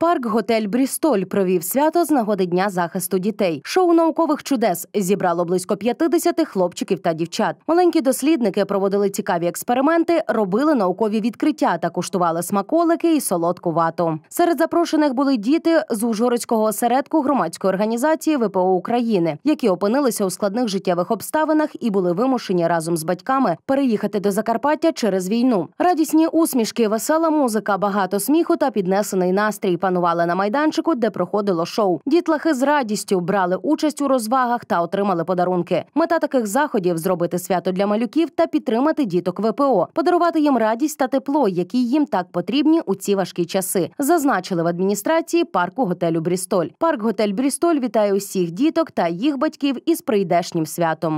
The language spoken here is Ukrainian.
Парк готель Брістоль провів свято з нагоди дня захисту дітей. Шоу наукових чудес зібрало близько 50 хлопчиків та дівчат. Маленькі дослідники проводили цікаві експерименти, робили наукові відкриття та куштували смаколики і солодку вату. Серед запрошених були діти з Ужгородського осередку громадської організації ВПО України, які опинилися у складних життєвих обставинах і були вимушені разом з батьками переїхати до Закарпаття через війну. Радісні усмішки, весела музика, багато сміху та піднесений настрій панували на майданчику, де проходило шоу. Дітлахи з радістю брали участь у розвагах та отримали подарунки. Мета таких заходів зробити свято для малюків та підтримати діток ВПО, подарувати їм радість та тепло, які їм так потрібні у ці важкі часи. Зазначили в адміністрації парку готелю Брістоль. Парк готель Брістоль вітає усіх діток та їх батьків із прийдешнім святом.